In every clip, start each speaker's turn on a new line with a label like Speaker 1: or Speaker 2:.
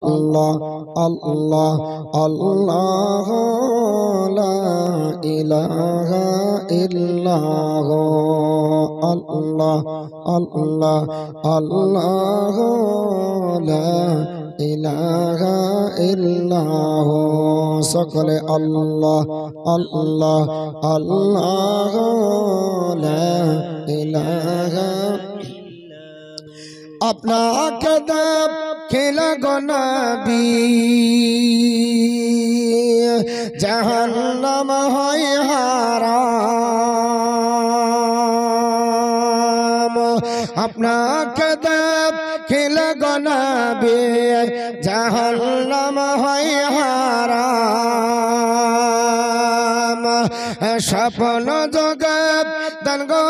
Speaker 1: الله الله الله لا إله إلا هو الله الله الله لا إله إلا هو سكر الله الله الله لا إله إلا أبناك دب খেলা গনাবি জাহান নাম হয় হারা আপনাকে দেব খেলা গনাবে জাহান নাম হয় হারা স্বপ্ন গো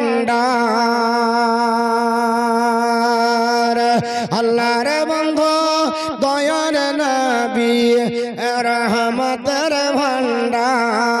Speaker 1: ভান্ডার আল্লাহর বন্ধ দয়ার নাবি রহমতের ভান্ডার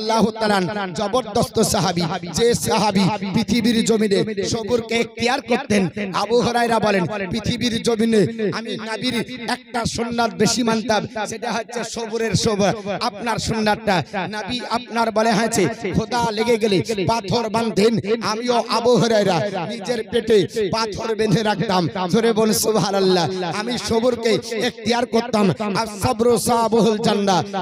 Speaker 1: আল্লাহ জবরদস্ত সাহাবি যে সাহাবি পৃথিবীর জমিনে করতেন বলেন পৃথিবীর জমিনে আমি নাবির একটা বেশি মানতাম সেটা হচ্ছে আপনার নাবি আপনার বলে হয়েছে খোদা লেগে গেলে পাথর বাঁধেন আমিও নিজের পেটে পাথর বেঁধে রাখতাম ধরে আমি সবুরকে এখতিয়ার করতাম আর সবর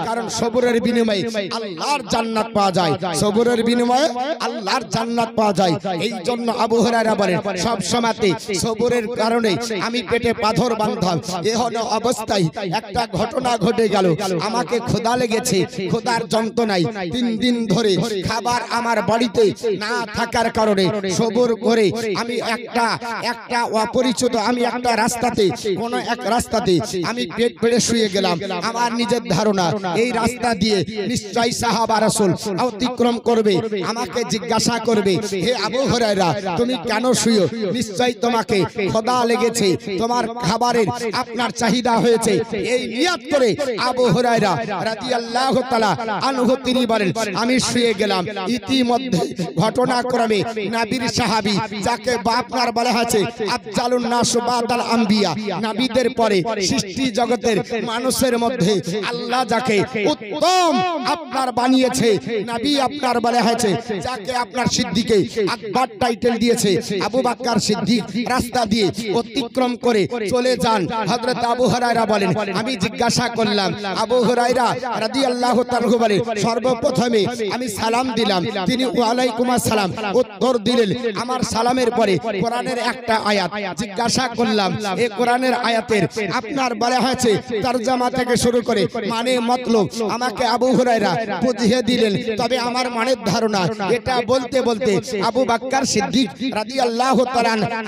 Speaker 1: কারণ সবরের বিনিময়ে আল্লাহর জান্নাত পাওয়া যায় সবরের বিনিময়ে আল্লাহর জান্নাত পাওয়া যায় এই জন্য আবু হুরায়রা বলেন সব সময়তে সবরের কারণে আমি পেটে পাথর বাঁধতাম এহন অবস্থায় একটা ঘটনা ঘটে গেল আমাকে খোদা লেগেছে খোদার যন্ত্রণায় তিন দিন ধরে খাবার আমার বাড়িতে না থাকার কারণে সবর করে আমি একটা একটা অপরিচিত আমি একটা রাস্তাতে কোন এক রাস্তাতে আমি পেট পেড়ে শুয়ে গেলাম আমার নিজের ধারণা এই রাস্তা দিয়ে নিশ্চয়ই সাহাবার রাসুল অতিক্রম করবে আমাকে জিজ্ঞাসা করবে হে আবু হরাইরা তুমি কেন শুয়ে নিশ্চয় তোমাকে খোদা লেগেছে তোমার খাবারের আপনার চাহিদা হয়েছে এই নিয়াত করে আবু হরাইরা রাদিয়াল্লাহু তাআলা আনহু তিনি বলেন আমি শুয়ে গেলাম ইতিমধ্যে ঘটনাক্রমে নাবীর সাহাবী যাকে বাপনার বলা হয়েছে আফজালুন নাস বাদাল আম্বিয়া নাবীদের পরে সৃষ্টি জগতের মানুষের মধ্যে আল্লাহ যাকে উত্তম আপনার বানিয়েছে মাঠে নাবি আপনার বলা হয়েছে যাকে আপনার সিদ্দিকে আকবর টাইটেল দিয়েছে আবু বাক্কার সিদ্দিক রাস্তা দিয়ে অতিক্রম করে চলে যান হযরত আবু হুরায়রা বলেন আমি জিজ্ঞাসা করলাম আবু হুরায়রা রাদিয়াল্লাহু তাআলা বলে সর্বপ্রথমে আমি সালাম দিলাম তিনি ওয়ালাইকুমা আসসালাম উত্তর দিলেন আমার সালামের পরে কোরআনের একটা আয়াত জিজ্ঞাসা করলাম এ কোরআনের আয়াতের আপনার বলা হয়েছে তার থেকে শুরু করে মানে মতলব আমাকে আবু হুরায়রা বুঝিয়ে দিল দিলেন তবে আমার মানের ধারণা এটা বলতে বলতে আবু বাক্কার সিদ্দিক রাজি আল্লাহ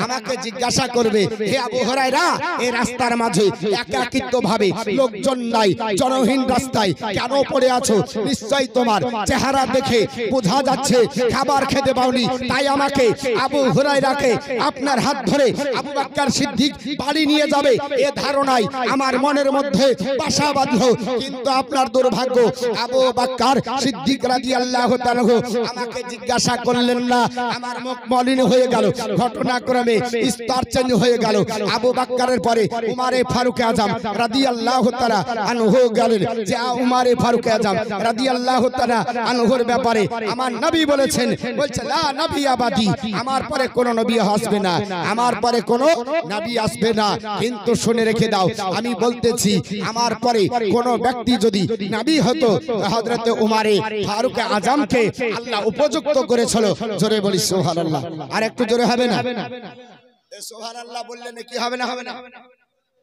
Speaker 1: আমাকে জিজ্ঞাসা করবে হে আবু হরাইরা এ রাস্তার মাঝে একাকিত্ব ভাবে লোকজন নাই জনহীন রাস্তায় কেন পড়ে আছো নিশ্চয় তোমার চেহারা দেখে বোঝা যাচ্ছে খাবার খেতে পাওনি তাই আমাকে আবু হুরাইরাকে আপনার হাত ধরে আবু বাক্কার সিদ্দিক বাড়ি নিয়ে যাবে এ ধারণায় আমার মনের মধ্যে বাসা বাঁধল কিন্তু আপনার দুর্ভাগ্য আবু বাক্কার সিদ্দিক সিদ্দিক রাদিয়াল্লাহু তাআলা আমাকে জিজ্ঞাসা করলেন না আমার মুখ মলিন হয়ে গেল ঘটনাক্রমে স্তর চেঞ্জ হয়ে গেল আবু বাক্কারের পরে উমারে ফারুক আজম রাদিয়াল্লাহু তাআলা আনহু গেলেন যে উমারে ফারুক আজম রাদিয়াল্লাহু তাআলা আনহুর ব্যাপারে আমার নবী বলেছেন বলছে লা নবী আবাদি আমার পরে কোন নবী আসবে না আমার পরে কোন নবী আসবে না কিন্তু শুনে রেখে দাও আমি বলতেছি আমার পরে কোন ব্যক্তি যদি নবী হতো হযরত উমারে ফারুকে আজামকে আল্লাহ উপযুক্ত করেছিল জোরে বলি সোহান আল্লাহ আর একটু জোরে হবে না সোহান আল্লাহ বললেন কি হবে না হবে না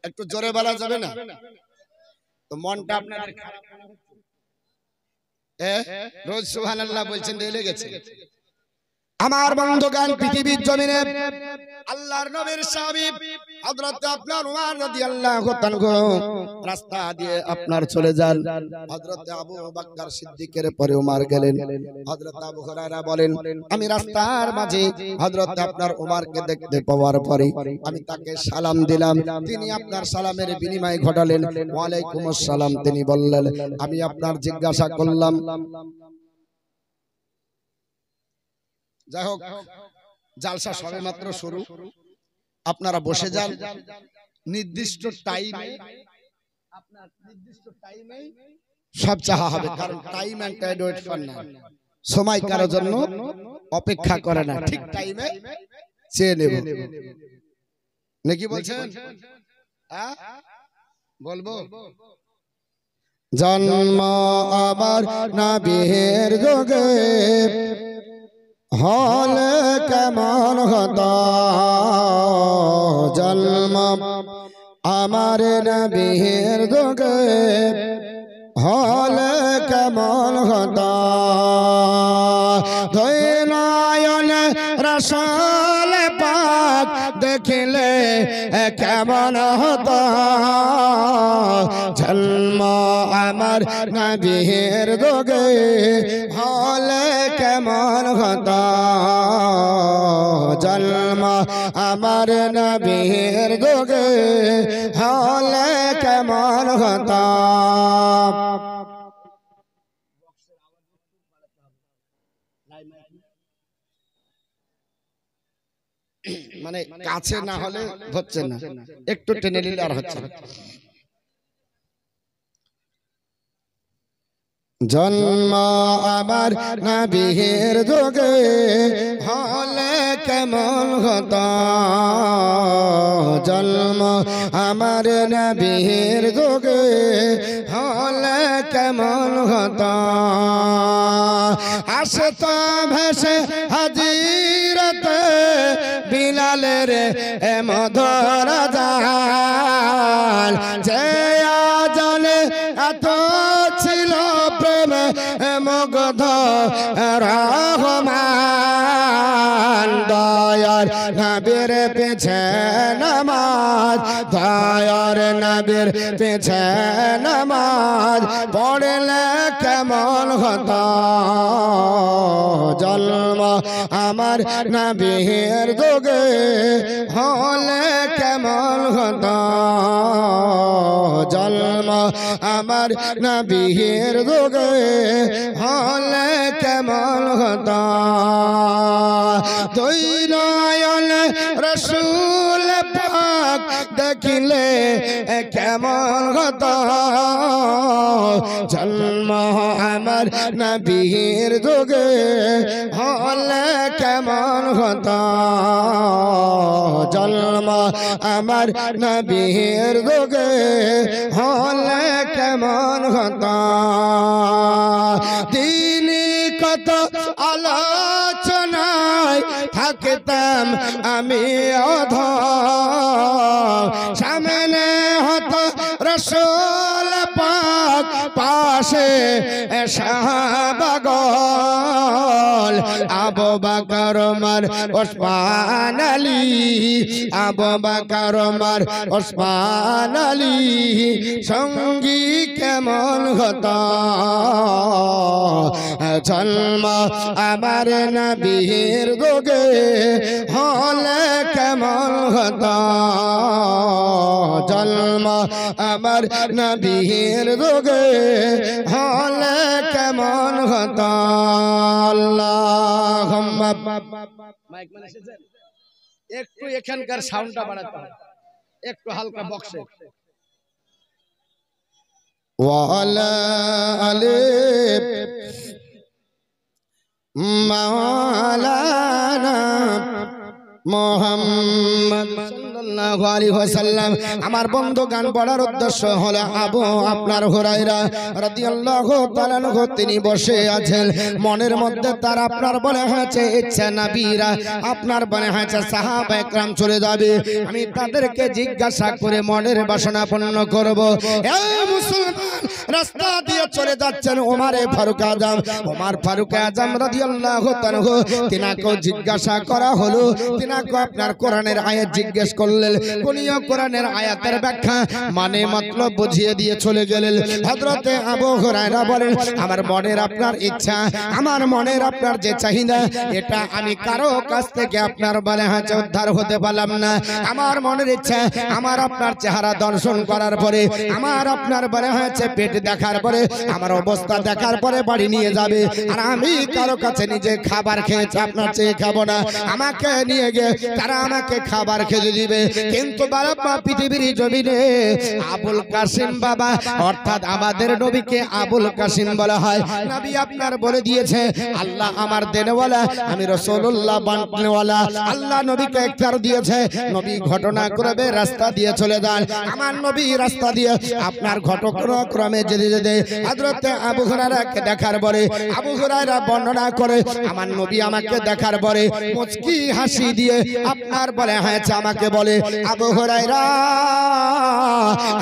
Speaker 1: একটু জোরে বলা যাবে না তো মনটা আপনার রোজ সোহান আল্লাহ বলছেন রেলে গেছে আমার বন্ধগান পৃথিবীর জমিনে আল্লাহর নবীর হযরত আপনার রাদিয়াল্লাহু তাআলা রাস্তা দিয়ে আপনার চলে যান হযরত আবু বকর সিদ্দিকের পরে গেলেন হযরত আবু হুরায়রা বলেন আমি রাস্তার মাঝে হযরত আপনার কে দেখতে পাওয়ার পরে আমি তাকে সালাম দিলাম তিনি আপনার সালামের বিনিময় ঘটালেন ওয়া আলাইকুম আসসালাম তিনি বললেন আমি আপনার জিজ্ঞাসা করলাম যাই হোক জালসা সবে মাত্র শুরু আপনারা বসে যান নির্দিষ্ট টাইমে আপনার নির্দিষ্ট টাইমে সব চাহা হবে কারণ time and tide wait for না সময় কারো জন্য অপেক্ষা করে না ঠিক টাইমে চেয়ে নেব নাকি বলছেন বলবো জন্ম আবার না বিহের যোগে হল কেমন হত জন্ম আমার নবীর দুগে হল কেমন হত ধৈনায়ন রসাল পাক দেখিলে কেমন হত জন্ম আমার নবীর দুগে আমার নবীর গোগে হলে কেমন হতা মানে কাছে না হলে হচ্ছে না একটু টেনে নিলে আর হচ্ছে না জন্ম আবার বিহের যোগে হলে কেমন হত জন্ম আমার বিহের যোগে হলে কেমন হত আসত ভেসে হাজিরতে বিলালের এ মধরাজ পেছে নামাজ দয়ার নবীর পেছে নামাজ পড়লে কেমন হত জন্ম আমার নবীর যোগে হলে কেমন হত জল না আমার নবীর দুগে হলে কেমন হতা দুই নয়ন রসুল দেখিলে কেমন গত জন্ম আমার নবীর যুগে হলে কেমন হত জন্ম আমার নবীর যুগে হলে কেমন হত তিনি কত আলোচনায় থাকতাম আমি অধা পাশে শাহবাগল আবু বকর ওমর ওসমান আলী আবু বকর ওমর ওসমান আলী সঙ্গী কেমন হত জন্ম আমার নবীর গোগে হলে কেমন হত জন্ম আমার নবীর গোগে হলে কেমন হত মানে একটু এখানকার সাউন্ডটা বাড়াতে একটু হালকা বক্সে মালানা মোহাম্মদ সাল্লাল্লাহু আলাইহি ওয়াসাল্লাম আমার বন্ধু গান পড়ার উদ্দেশ্য হলো আবু আপনার হুরায়রা রাদিয়াল্লাহু তাআলা তিনি বসে আছেন মনের মধ্যে তার আপনার বলে হয়েছে ইচ্ছা নবীরা আপনার বলে হয়েছে সাহাব একরাম চলে যাবে আমি তাদেরকে জিজ্ঞাসা করে মনের বাসনা পূর্ণ করব রাস্তা দিয়ে চলে যাচ্ছেন ওমারে ফারুক আজম ওমার ফারুক আজম রাদিয়াল্লাহু তাআলা তিনাকে জিজ্ঞাসা করা হলো নাকো আপনার কোরআনের আয়াত জিজ্ঞেস করলেন কোনিও কোরআনের আয়াতের ব্যাখ্যা মানে মতলব বুঝিয়ে দিয়ে চলে গেলেন হজরতে বলেন আমার মনের আপনার ইচ্ছা আমার মনের আপনার যে চাহিদা এটা আমি কারো কাছ থেকে আপনার বলে হাঁচে উদ্ধার হতে পারলাম না আমার মনের ইচ্ছা আমার আপনার চেহারা দর্শন করার পরে আমার আপনার বলে হয়েছে পেট দেখার পরে আমার অবস্থা দেখার পরে বাড়ি নিয়ে যাবে আর আমি কারো কাছে নিজে খাবার খেয়েছি আপনার চেয়ে খাবো না আমাকে নিয়ে থেকে তারা আমাকে খাবার খেতে দিবে কিন্তু বাবা পৃথিবীর জমিনে আবুল কাসিম বাবা অর্থাৎ আমাদের নবীকে আবুল কাসিম বলা হয় নবী আপনার বলে দিয়েছে আল্লাহ আমার দেনওয়ালা আমি রসুল্লাহ বানওয়ালা আল্লাহ নবীকে একটার দিয়েছে নবী ঘটনা করবে রাস্তা দিয়ে চলে যান আমার নবী রাস্তা দিয়ে আপনার ক্রমে যেতে যেতে হজরত আবু ঘোরারাকে দেখার পরে আবু হুরায়রা বর্ণনা করে আমার নবী আমাকে দেখার পরে মুচকি হাসি দিয়ে দিয়ে আপনার বলে হয়েছে আমাকে বলে আবু হরাইরা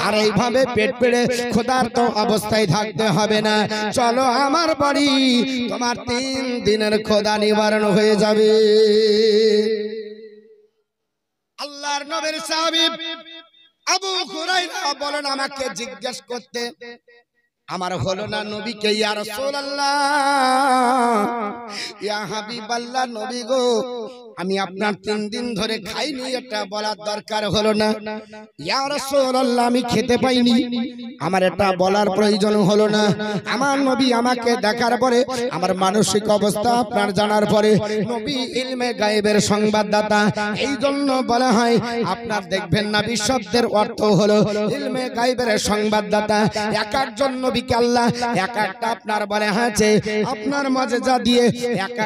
Speaker 1: আর এইভাবে পেট পেড়ে খোদার তো অবস্থায় থাকতে হবে না চলো আমার বাড়ি তোমার তিন দিনের খোদা নিবারণ হয়ে যাবে আল্লাহর নবের সাহাবিব আবু হুরাইরা বলেন আমাকে জিজ্ঞেস করতে আমার হলো না নবীকে ইয়ার সোল্লা ইয়া হাবিব আল্লাহ নবী গো আমি আপনার তিন দিন ধরে খাইনি এটা বলার দরকার হলো না ইয়া রাসূলুল্লাহ আমি খেতে পাইনি আমার এটা বলার প্রয়োজন হলো না আমার নবী আমাকে দেখার পরে আমার মানসিক অবস্থা আপনার জানার পরে নবী ইলমে গায়েবের সংবাদদাতা এই জন্য বলা হয় আপনার দেখবেন না শব্দের অর্থ হলো ইলমে গায়েবের সংবাদদাতা এক একজন নবীকে আল্লাহ এক একটা আপনার বলে হাঁচে আপনার মাঝে যা দিয়ে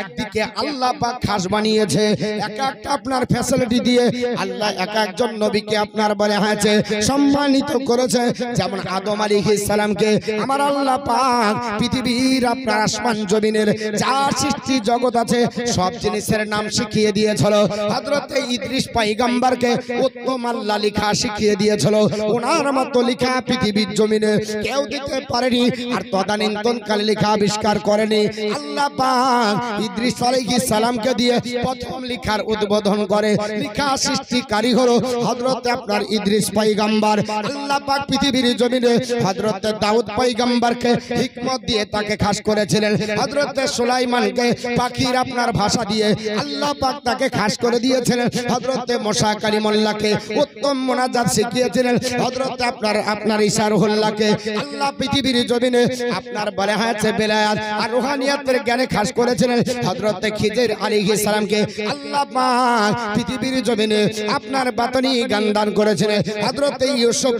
Speaker 1: এক দিকে আল্লাহ পাক খাস বানিয়েছে এক আপনার ফ্যাসিলিটি দিয়ে আল্লাহ এক একজন নবীকে আপনার বলে হয়েছে সম্মানিত করেছে যেমন আদম আলী ইসলামকে আমার আল্লাহ পাক পৃথিবীর আপনার আসমান জমিনের যা সৃষ্টি জগৎ আছে সব জিনিসের নাম শিখিয়ে দিয়েছিল হজরতে ইদ্রিস পাইগাম্বারকে উত্তম আল্লাহ লিখা শিখিয়ে দিয়েছিল ওনার মতো লিখা পৃথিবীর জমিনে কেউ দিতে পারেনি আর তদানীন্তন তদানীন্তনকালে লিখা আবিষ্কার করেনি আল্লাহ পাক ইদ্রিস আলাইহিস সালামকে দিয়ে প্রথম লিখার উদ্বোধন করে লিখা সৃষ্টিকারী হলো হজরত আপনার ইদ্রিস পাইগাম্বার আল্লাহ পাক পৃথিবীর জমিনে হজরত দাউদ পাইগাম্বারকে হিকমত দিয়ে তাকে খাস করেছিলেন হজরত সুলাইমানকে পাখির আপনার ভাষা দিয়ে আল্লাহ পাক তাকে খাস করে দিয়েছিলেন হজরত মশা কারিমল্লাকে উত্তম মোনাজাত শিখিয়েছিলেন হজরত আপনার আপনার ইশার হল্লাকে আল্লাহ পৃথিবীর জমিনে আপনার বলে হয়েছে বেলায়াত আর রুহানিয়াতের জ্ঞানে খাস করেছিলেন হজরত খিজির আলী ইসলামকে আল্লাহ পৃথিবীর জমিনে আপনার বাতনি গান দান করেছেন ইউসুফ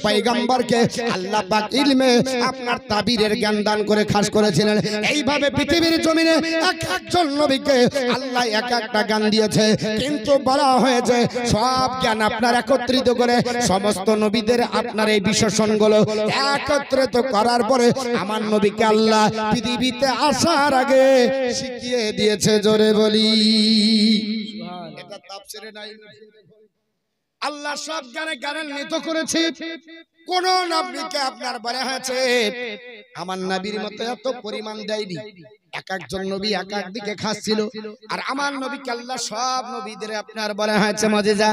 Speaker 1: আল্লাহ পাক ইলমে আপনার তাবিরের জ্ঞান দান করে খাস করেছিলেন এইভাবে পৃথিবীর জমিনে এক একজন নবীকে আল্লাহ এক একটা গান দিয়েছে কিন্তু বলা হয়েছে সব জ্ঞান আপনার একত্রিত করে সমস্ত নবীদের আপনার এই বিশেষণগুলো একত্রিত করার পরে আমার নবীকে আল্লাহ পৃথিবীতে আসার আগে শিখিয়ে দিয়েছে জোরে বলি আল্লাহ সব গানে গানে নিত করেছে কোন নবীকে আপনার বলা হয়েছে আমার নাবির মতো এত পরিমাণ দেয়নি এক একজন নবী এক এক দিকে খাচ্ছিল আর আমার নবী কাল্লা সব নবীদের আপনার বলা হয়েছে মাঝে যা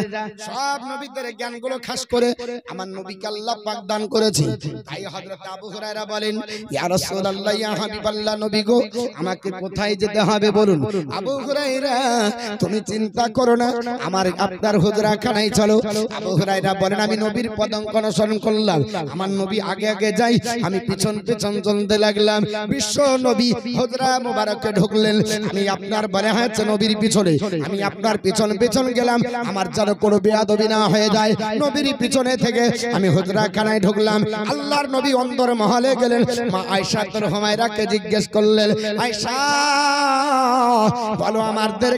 Speaker 1: সব নবীদের জ্ঞান গুলো খাস করে আমার নবী কাল্লা পাক দান করেছে তাই হজরত আবু হরাইরা বলেন ইয়া রাসূলুল্লাহ ইয়া হাবিবাল্লাহ নবী গো আমাকে কোথায় যেতে হবে বলুন আবু হুরায়রা তুমি চিন্তা করো না আমার আপনার হুজরাখানায় চলো আবু হুরায়রা বলেন আমি নবীর পদঙ্ক অনুসরণ করলাম আমার নবী আগে আগে যাই আমি পিছন পিছন চলতে লাগলাম বিশ্ব নবী হুজরা মক্কা মোবারকে ঢুকলেন আমি আপনার হয়েছে নবীর পিছনে আমি আপনার পিছন পিছন গেলাম আমার যেন কোনো বেয়াদবি না হয়ে যায় নবীর পিছনে থেকে আমি ঢুকলাম আল্লাহর নবী মহলে গেলেন মা আয়সা তোর জিজ্ঞেস করলেন আয়সা বলো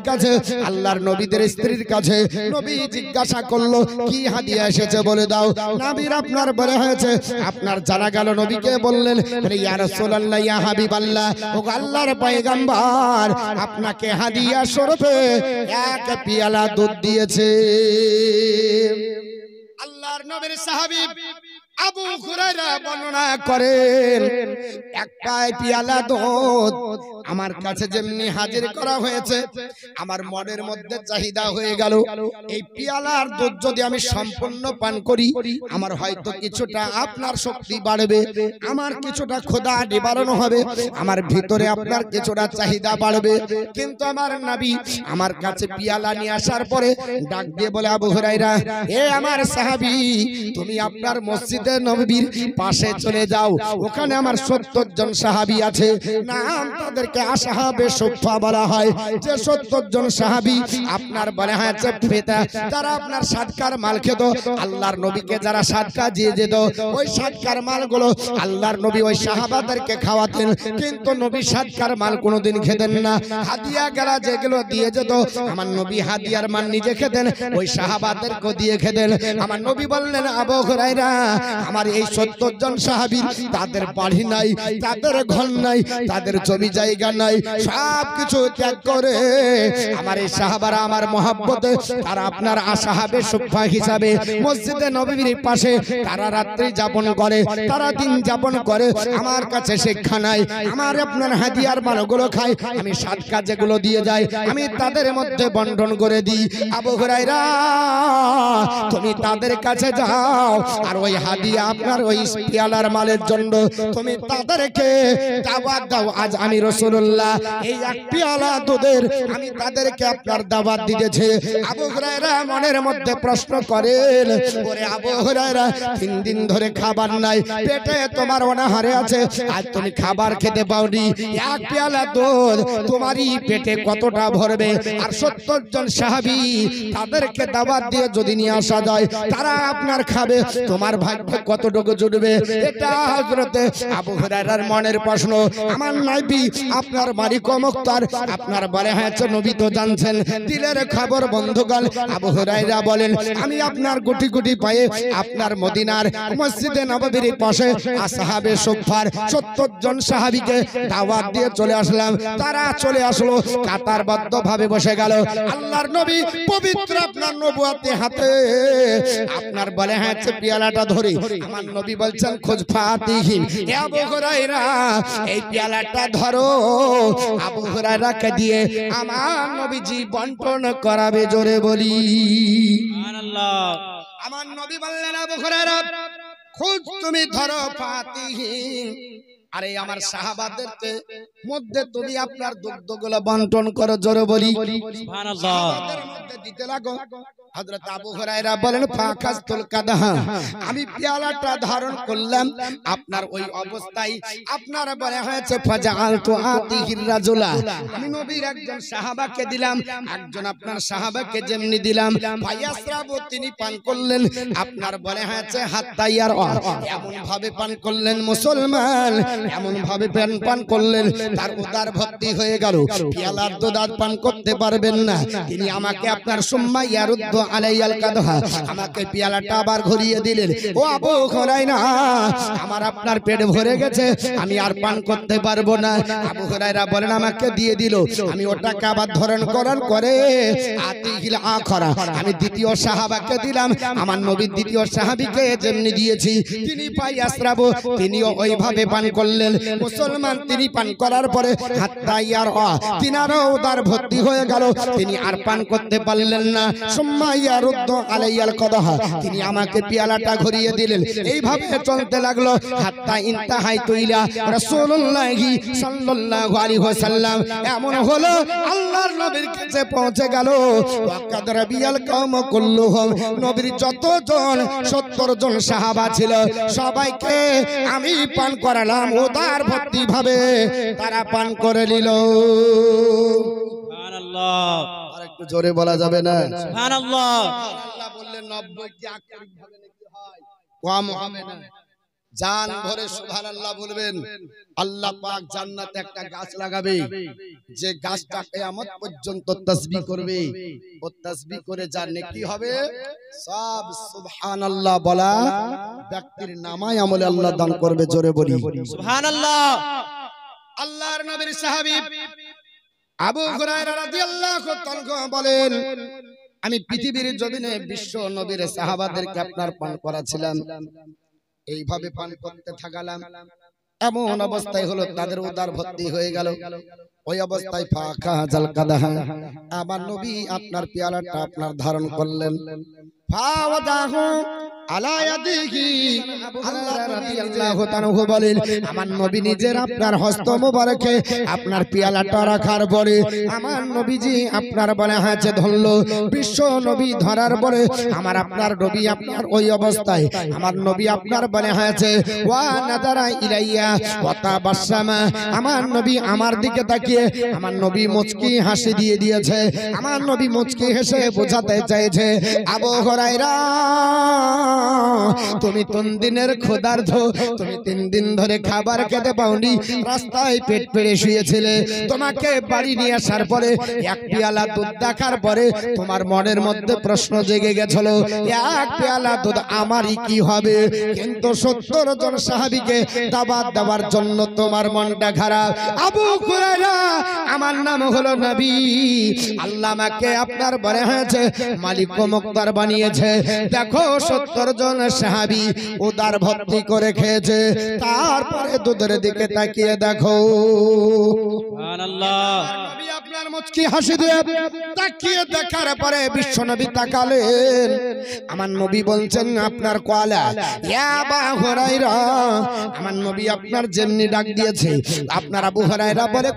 Speaker 1: কাছে আল্লাহর নবীদের স্ত্রীর কাছে নবী জিজ্ঞাসা করলো কি হাদিয়া এসেছে বলে দাও আপনার বলে হয়েছে আপনার জানা গেল নবীকে বললেন ইয়ার ইয়া আল্লাহ আল্লাহর পয়গাম্বার আপনাকে হাদিয়া স্বরূপে এক পিয়ালা দুধ দিয়েছে আল্লাহর নবীর সাহাবী আবু হুরায়রা বর্ণনা করেন একটাই পিয়ালা দুধ আমার কাছে যেমনি হাজির করা হয়েছে আমার মনের মধ্যে চাহিদা হয়ে গেল এই পিয়ালার দুধ যদি আমি সম্পূর্ণ পান করি আমার হয়তো কিছুটা আপনার শক্তি বাড়বে আমার কিছুটা খোদা নিবারণ হবে আমার ভিতরে আপনার কিছুটা চাহিদা বাড়বে কিন্তু আমার নাবি আমার কাছে পিয়ালা নিয়ে আসার পরে ডাক দিয়ে বলে আবু হুরায়রা এ আমার সাহাবি তুমি আপনার মসজিদ নবীর পাশে চলে যাও ওখানে আমার সত্তর জন সাহাবি আছে নাম তাদেরকে আসাহাবে সোফা বলা হয় যে সত্তর জন সাহাবি আপনার বলে হয়েছে হ্যাঁ, ফেতা তারা আপনার সাতকার মাল খেত আল্লাহর নবীকে যারা সাতকা দিয়ে যেত ওই সাতকার মালগুলো আল্লাহর নবী ওই সাহাবাদেরকে খাওয়াতেন কিন্তু নবী সাতকার মাল কোনোদিন খেতেন না হাতিয়া গেলা যেগুলো দিয়ে যেত আমার নবী হাতিয়ার মাল নিজে খেতেন ওই সাহাবাদেরকে দিয়ে খেতেন আমার নবী বললেন আবহরাইরা আমার এই সত্তর জন সাহাবি তাদের বাড়ি নাই তাদের ঘর নাই তাদের জমি জায়গা নাই সব কিছু ত্যাগ করে আমার এই সাহাবারা আমার মহাব্বতে তারা আপনার আসাহাবে সুফা হিসাবে মসজিদে নবীর পাশে তারা রাত্রি যাপন করে তারা দিন যাপন করে আমার কাছে শিক্ষা নাই আমার আপনার হাদিয়ার মানগুলো খাই আমি সাত কাজেগুলো দিয়ে যাই আমি তাদের মধ্যে বন্টন করে দিই আবু হরাইরা তুমি তাদের কাছে যাও আর ওই হাদিয়া আপনার ওই পিয়ালার মালের জন্য তুমি তাদেরকে দাবাত দাও আজ আমি রসুল্লাহ এই এক পিয়ালা দুধের আমি তাদেরকে আপনার দাবাত দিতেছে আবু হুরায়রা মনের মধ্যে প্রশ্ন করেন ওরে আবু হুরায়রা তিন দিন ধরে খাবার নাই পেটে তোমার অনাহারে আছে আর তুমি খাবার খেতে পাওনি এক পেয়ালা দুধ তোমারই পেটে কতটা ভরবে আর সত্তর জন সাহাবি তাদেরকে দাবাত দিয়ে যদি নিয়ে আসা পাওয়া যায় তারা আপনার খাবে তোমার ভাগ্য কতটুকু জুটবে এটা হজরতে আবু হুরায়রার মনের প্রশ্ন আমার নাইবি আপনার বাড়ি কমকতার আপনার বলে হ্যাঁ নবী তো জানছেন দিলের খবর বন্ধুগণ আবু হুরায়রা বলেন আমি আপনার গুটি গুটি পায়ে আপনার মদিনার মসজিদে নববীর পাশে আসহাবে সুফার সত্তর জন সাহাবিকে দাওয়াত দিয়ে চলে আসলাম তারা চলে আসলো কাতারবদ্ধ ভাবে বসে গেল আল্লাহর নবী পবিত্র আপনার নবুয়াতে হাতে আপনার বলে হ্যাঁ পেয়ালাটা ধরে আমার নবী বলছেন খোঁজ ফাতিহীন এই পেয়ালাটা ধরো আবু হুরায়রাকে দিয়ে আমার নবীজি বন্টন করাবে জোরে বলি আমার নবী বললেন আবু হুরায়রা খোঁজ তুমি ধরো ফাতিহীন আর এই আমার সাহাবাদের মধ্যে তুমি আপনার দুগ্ধ গুলো বন্টন করো জোরে বলি দিতে লাগো আমি পেয়ালাটা ধারণ করলাম আপনার ওই অবস্থায় আপনার বলে হয়েছে নবীর একজন সাহাবাকে দিলাম একজন আপনার সাহাবাকে যেমনি দিলাম ফায়াসরাবু তিনি পান করলেন আপনার বলে হয়েছে হাত হাত্তাইয়ার এমন ভাবে পান করলেন মুসলমান এমন ভাবে প্যান পান করলেন তার উদার ভক্তি হয়ে গেল পিয়ালার তো দাঁত পান করতে পারবেন না তিনি আমাকে আপনার সুম্মা ইয়ারুদ্ধ আলাইয়াল কাদহা আমাকে পিয়ালাটা আবার ঘুরিয়ে দিলেন ও আবু খরাই না আমার আপনার পেট ভরে গেছে আমি আর পান করতে পারবো না আবু খরাইরা বলেন আমাকে দিয়ে দিল আমি ওটাকে আবার ধরণ করার করে আতিহিল আমি দ্বিতীয় সাহাবাকে দিলাম আমার নবীর দ্বিতীয় সাহাবিকে যেমনি দিয়েছি তিনি পাই আশ্রাবো তিনিও ওইভাবে পান করলেন করলেন মুসলমান তিনি পান করার পরে হাত ইয়ার হওয়া তিনারও উদার ভর্তি হয়ে গেল তিনি আর পান করতে পারলেন না সোম্মা ইয়ারুদ্ধ আলাইয়াল কদহা তিনি আমাকে পেয়ালাটা ঘুরিয়ে দিলেন এইভাবে চলতে লাগলো হাত্তা ইন্তাহাই তৈলা রাসূলুল্লাহি সাল্লাল্লাহু আলাইহি ওয়াসাল্লাম এমন হলো আল্লাহর নবীর কাছে পৌঁছে গেল ওয়াকাদ রাবিয়াল কওম কুল্লুহুম নবীর যতজন 70 জন সাহাবা ছিল সবাইকে আমি পান করালাম উদার ভক্তি ভাবে তারা পান করে নিল আর একটু জোরে বলা যাবে না নব্বই না জান ভরে সুভান আল্লাহ বলবেন আল্লাহ পাক জান্নাতে একটা গাছ লাগাবে যে গাছটা কেয়ামত পর্যন্ত তসবি করবে ও তসবি করে যা নেকি হবে সব সুভান আল্লাহ বলা ব্যক্তির নামায় আমলে আল্লাহ দান করবে জোরে বলি সুভান আল্লাহ আল্লাহর নবীর সাহাবী আবু হুরায়রা রাদিয়াল্লাহু তাআলা বলেন আমি পৃথিবীর জমিনে বিশ্ব নবীর সাহাবাদেরকে আপনার পান করাছিলাম এইভাবে পান করতে থাকালাম এমন অবস্থায় হলো তাদের উদার ভর্তি হয়ে গেল ওই অবস্থায় ফাঁকা জাল কাদা নবী আপনার পেয়ালাটা আপনার ধারণ করলেন আমার নবী নিজের আপনার আপনার রাখার পরে আমার আপনার বলে হয়েছে ধরলো বিশ্ব নবী ধরার পরে আমার আপনার নবী আপনার ওই অবস্থায় আমার নবী আপনার আমার নবী আমার দিকে তাকিয়ে আমার নবী মুচকি হাসি দিয়ে দিয়েছে আমার নবী মুচকি হেসে বোঝাতে চাইছে আবহর তুমি তিন দিনের ক্ষুধার্ধ তুমি তিন দিন ধরে খাবার খেতে পাওনি রাস্তায় পেট পেড়ে শুয়েছিলে তোমাকে বাড়ি নিয়ে আসার পরে এক পেয়ালা দুধ দেখার পরে তোমার মনের মধ্যে প্রশ্ন জেগে গেছিল এক পেয়ালা দুধ আমারই কি হবে কিন্তু সত্তর জন সাহাবিকে দাবার দেওয়ার জন্য তোমার মনটা খারাপ আবু কুরাইরা আমার নাম হলো নবী আল্লাহ আমাকে আপনার বলে হয়েছে মালিক মুক্তার বানিয়ে গেছে দেখো সত্তর জন সাহাবি উদার ভর্তি করে খেয়েছে তারপরে দুধের দিকে তাকিয়ে দেখো আপনার নবী আপনার যেমনি ডাক দিয়েছে আপনার বলে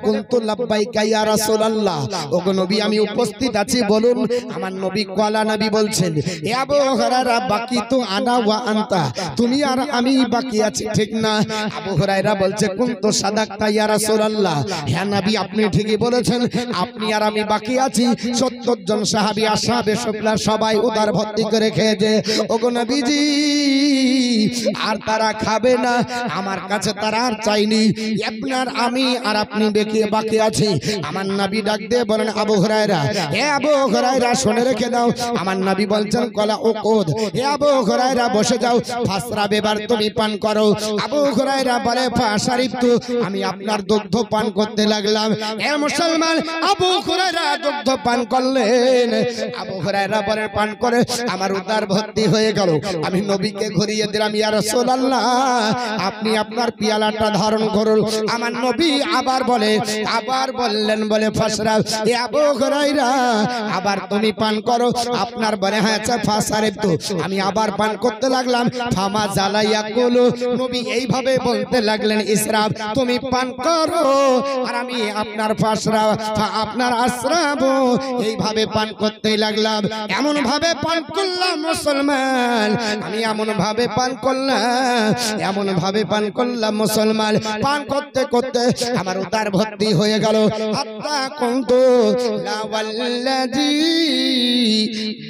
Speaker 1: কাইয়া নবী আমি উপস্থিত আছি বলুন আমার নবী কোয়ালা নবী বলছেন এ আবু হুরায়রা বাকি তো আনা ওয়া আনতা তুমি আর আমি বাকি আছি ঠিক না আবু হুরায়রা বলছে কোন তো সাদাকতা ইয়া রাসূলুল্লাহ হ্যাঁ নবী আপনি ঠিকই বলেছেন আপনি আর আমি বাকি আছি 70 জন সাহাবী আসাবে শুকলা সবাই উদার ভর্তি করে খেয়েছে ওগো নবীজি আর তারা খাবে না আমার কাছে তারা আর চাইনি আপনার আমি আর আপনি বেঁকিয়ে বাকি আছি আমার নবী ডাক দিয়ে বলেন আবু হুরায়রা হে আবু হুরায়রা শুনে রেখে দাও আমার নবী বলছেন কলা কোদ হে আবু হুরায়রা বসে যাও ফাসরা বেবার তুমি পান করো আবু হুরায়রা বলে ফাশারিব তো আমি আপনার দুগ্ধ পান করতে লাগলাম হে মুসলমান আবু হুরায়রা দুগ্ধ পান করলেন আবু হুরায়রা বলে পান করে আমার উদার ভর্তি হয়ে গেল আমি নবীকে ঘুরিয়ে দিলাম ইয়া রাসূলুল্লাহ আপনি আপনার পিয়ালাটা ধারণ করুন আমার নবী আবার বলে আবার বললেন বলে ফাসরা হে আবু হুরায়রা আবার তুমি পান করো আপনার বলে হ্যাঁ আচ্ছা, আমি আবার পান করতে লাগলাম ফামা জ্বালাইয়া কলু নবী এইভাবে বলতে লাগলেন ইসরাফ তুমি পান করো আর আমি আপনার ফাঁসরা আপনার আশ্রাব এইভাবে পান করতে লাগলাম এমন ভাবে পান করলাম মুসলমান আমি এমন ভাবে পান করলাম এমন ভাবে পান করলাম মুসলমান পান করতে করতে আমার উদার ভর্তি হয়ে গেল আত্মা কন্ত লাওয়াল্লাজি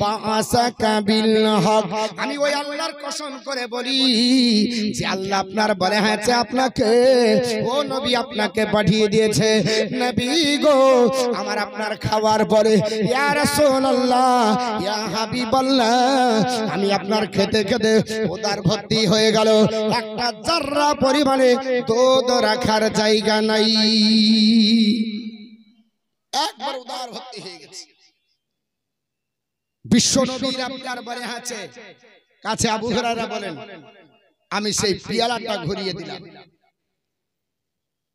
Speaker 1: বাসা আমি ওই আল্লাহর কসম করে বলি যে আল্লাহ আপনার বলে আপনাকে ও নবী আপনাকে পাঠিয়ে দিয়েছে গো আমার আপনার খাওয়ার পরে আমি আপনার খেতে খেতে ওদার ভর্তি হয়ে গেল একটা জাররা পরিমাণে দুধ রাখার জায়গা নাই একবার উদার ভর্তি হয়ে গেছে বিশ্ব নবীর আছে কাছে আবু হরারা বলেন আমি সেই পিয়ালাটা ঘুরিয়ে দিলাম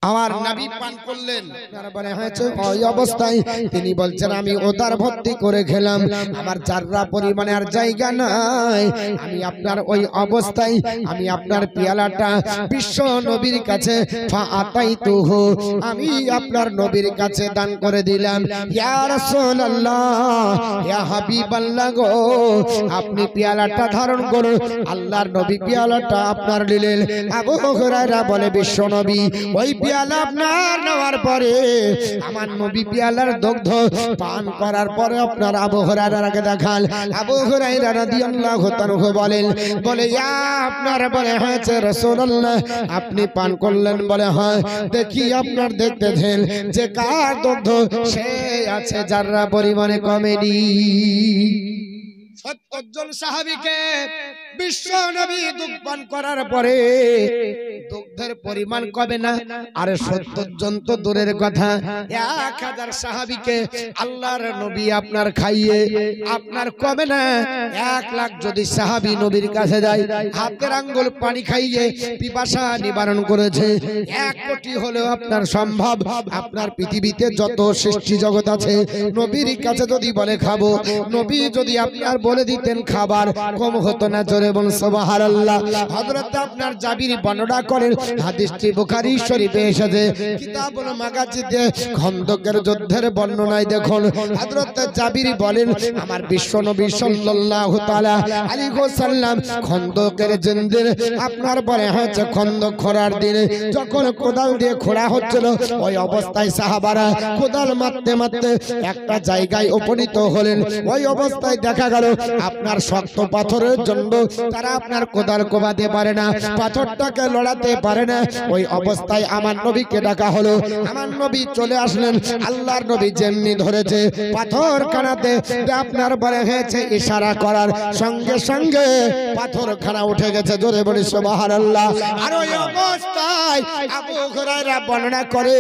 Speaker 1: আমার নাবি পান করলেন মনে হয়েছে ওই অবস্থায় তিনি বলছেন আমি ওদার ভর্তি করে খেলাম আমার চাররা পরিমাণে আর জায়গা নাই আমি আপনার ওই অবস্থায় আমি আপনার পেয়ালাটা বিশ্ব নবীর কাছে আমি আপনার নবীর কাছে দান করে দিলাম আপনি পেয়ালাটা ধারণ করুন আল্লাহর নবী পেয়ালাটা আপনার নিলেন আবু বলে বিশ্ব নবী ওই পেয়ালা আপনার নেওয়ার পরে আমার নবী পেয়ালার দগ্ধ পান করার পরে আপনার আবহরারাকে দেখাল আবহরাইরা রাদিয়াল্লাহু তাআলা বলেন বলে আপনার বলে হয়েছে রাসূলুল্লাহ আপনি পান করলেন বলে হয় দেখি আপনার দেখতে দেন যে কার দগ্ধ সে আছে যারা পরিমাণে কমেডি সত্তর সাহাবিকে বিশ্ব নবী করার পরে দুগ্ধের পরিমাণ কবে না আরে সত্তর জন তো দূরের কথা এক হাজার সাহাবিকে আল্লাহর নবী আপনার খাইয়ে আপনার না এক লাখ যদি সাহাবি নবীর কাছে যায় হাতের আঙ্গুল পানি খাইয়ে পিপাসা নিবারণ করেছে এক কোটি হলেও আপনার সম্ভব আপনার পৃথিবীতে যত সৃষ্টি জগৎ আছে নবীর কাছে যদি বলে খাবো নবী যদি আপনার বলে দিতেন খাবার কম হতো না জোরে বল সবাহার আল্লাহ হজরত আপনার জাবির বর্ণনা করেন হাদিসটি বুখারি শরীফে এসেছে কিতাবুল মাগাজিতে খন্দকের যুদ্ধের বর্ণনায় দেখুন হজরত জাবির বলেন আমার বিশ্বনবী সাল্লাল্লাহু তাআলা আলী সাল্লাম খন্দকের জিন্দের আপনার পরে হচ্ছে খন্দক খোরার দিনে যখন কোদাল দিয়ে খোঁড়া হচ্ছিল ওই অবস্থায় সাহাবারা কোদাল মারতে মারতে একটা জায়গায় উপনীত হলেন ওই অবস্থায় দেখা গেল আপনার শক্ত পাথরের জন্য তারা আপনার কোদাল কোবাতে পারে না পাথরটাকে লড়াতে পারে না ওই অবস্থায় আমার নবীকে ডাকা হলো আমার নবী চলে আসলেন আল্লাহর নবী যেমনি ধরেছে পাথর কানাতে আপনার বলে হয়েছে ইশারা করার সঙ্গে সঙ্গে পাথর খানা উঠে গেছে জোরে বলি সোবাহার আল্লাহ আর ওই অবস্থায় আবু বর্ণনা করে